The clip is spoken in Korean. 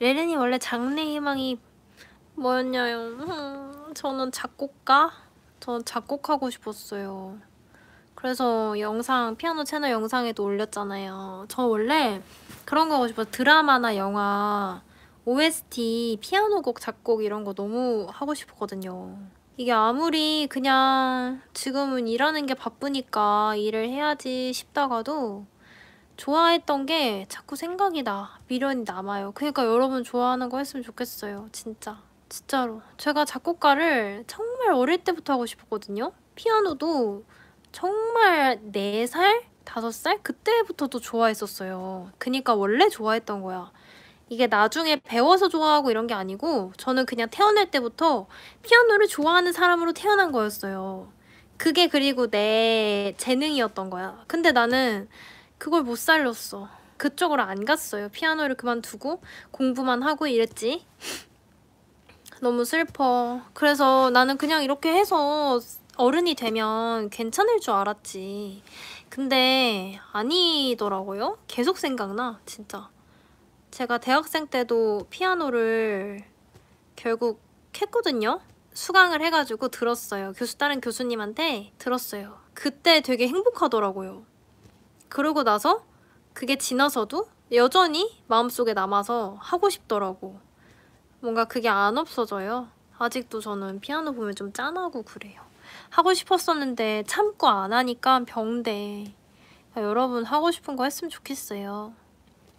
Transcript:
레렌이 원래 장래 희망이 뭐였냐요? 저는 작곡가? 저는 작곡하고 싶었어요. 그래서 영상, 피아노 채널 영상에도 올렸잖아요. 저 원래 그런 거 하고 싶어 드라마나 영화, OST, 피아노 곡 작곡 이런 거 너무 하고 싶었거든요. 이게 아무리 그냥 지금은 일하는 게 바쁘니까 일을 해야지 싶다가도 좋아했던 게 자꾸 생각이 나. 미련이 남아요. 그러니까 여러분 좋아하는 거 했으면 좋겠어요. 진짜. 진짜로. 제가 작곡가를 정말 어릴 때부터 하고 싶었거든요. 피아노도 정말 4살? 5살? 그때부터도 좋아했었어요. 그니까 원래 좋아했던 거야. 이게 나중에 배워서 좋아하고 이런 게 아니고 저는 그냥 태어날 때부터 피아노를 좋아하는 사람으로 태어난 거였어요. 그게 그리고 내 재능이었던 거야. 근데 나는 그걸 못 살렸어 그쪽으로 안 갔어요 피아노를 그만두고 공부만 하고 이랬지 너무 슬퍼 그래서 나는 그냥 이렇게 해서 어른이 되면 괜찮을 줄 알았지 근데 아니더라고요 계속 생각나 진짜 제가 대학생 때도 피아노를 결국 했거든요 수강을 해가지고 들었어요 교수 다른 교수님한테 들었어요 그때 되게 행복하더라고요 그러고 나서 그게 지나서도 여전히 마음속에 남아서 하고 싶더라고. 뭔가 그게 안 없어져요. 아직도 저는 피아노 보면 좀 짠하고 그래요. 하고 싶었었는데 참고 안 하니까 병대 여러분 하고 싶은 거 했으면 좋겠어요.